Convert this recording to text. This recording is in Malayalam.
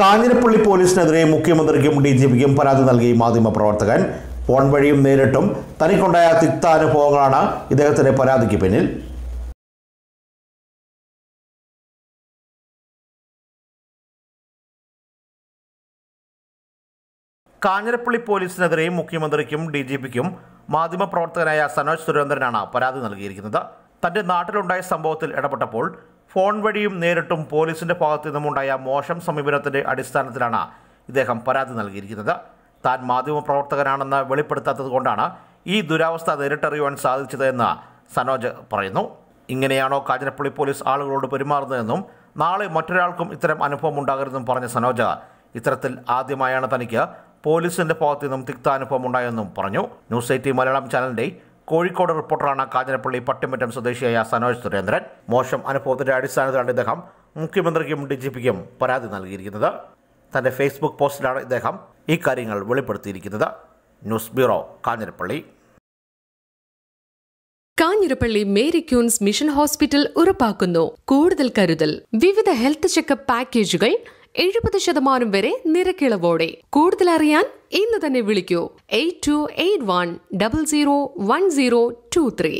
കാഞ്ഞിരപ്പള്ളി പോലീസിനെതിരെ മുഖ്യമന്ത്രിക്കും ഡി ജി പിക്കും പരാതി നൽകി മാധ്യമപ്രവർത്തകൻ ഫോൺ വഴിയും നേരിട്ടും തനിക്കുണ്ടായ തിക്താനുഭവങ്ങളാണ് അനുഭവങ്ങളാണ് ഇദ്ദേഹത്തിന്റെ പരാതിക്ക് പിന്നിൽ കാഞ്ഞിരപ്പള്ളി പോലീസിനെതിരെ മുഖ്യമന്ത്രിക്കും ഡി ജി പിക്കും മാധ്യമപ്രവർത്തകനായ സനോജ് സുരേന്ദ്രനാണ് പരാതി നൽകിയിരിക്കുന്നത് തന്റെ നാട്ടിലുണ്ടായ സംഭവത്തിൽ ഇടപെട്ടപ്പോൾ ഫോൺ വഴിയും നേരിട്ടും പോലീസിന്റെ ഭാഗത്തു നിന്നുമുണ്ടായ മോശം സമീപനത്തിന്റെ അടിസ്ഥാനത്തിലാണ് ഇദ്ദേഹം പരാതി നൽകിയിരിക്കുന്നത് താൻ മാധ്യമപ്രവർത്തകനാണെന്ന് വെളിപ്പെടുത്താത്തത് ഈ ദുരാവസ്ഥ നേരിട്ടറിയുവാൻ സാധിച്ചതെന്ന് സനോജ് പറയുന്നു ഇങ്ങനെയാണോ കാഞ്ഞിരപ്പള്ളി പോലീസ് ആളുകളോട് പെരുമാറുന്നതെന്നും നാളെ മറ്റൊരാൾക്കും ഇത്തരം അനുഭവം ഉണ്ടാകരുതെന്നും പറഞ്ഞ സനോജ് ഇത്തരത്തിൽ ആദ്യമായാണ് തനിക്ക് പോലീസിന്റെ ഭാഗത്തു നിന്നും തിക്താനുഭവം ഉണ്ടായെന്നും പറഞ്ഞു ന്യൂസ് എയ്റ്റി മലയാളം ചാനലിന്റെ കോഴിക്കോട് റിപ്പോർട്ടറാണ് കാഞ്ഞിരപ്പള്ളി പട്ടിമറ്റം സ്വദേശിയായ സനോജ് സുരേന്ദ്രൻ മോശം അനുഭവത്തിന്റെ അടിസ്ഥാനത്തിലാണ് ഇദ്ദേഹം മുഖ്യമന്ത്രിക്കും ഡി ജി പിക്കും പരാതി നൽകിയിരിക്കുന്നത് തന്റെ ഫേസ്ബുക്ക് പോസ്റ്റിലാണ് ഇദ്ദേഹം ഈ കാര്യങ്ങൾ വെളിപ്പെടുത്തിയിരിക്കുന്നത് news bureau Kanjirappally Kanjirappally Mary queens mission hospital ഉറപ്പാക്കുന്നു കൂടുതൽ കരുതൽ വിവിധ ഹെൽത്ത് ചെക്കപ്പ് പാക്കേജുകൾ എഴുപത് ശതമാനം വരെ നിരക്കിളവോടെ കൂടുതൽ അറിയാൻ ഇന്ന് തന്നെ വിളിക്കൂ eight two eight one double zero one zero two three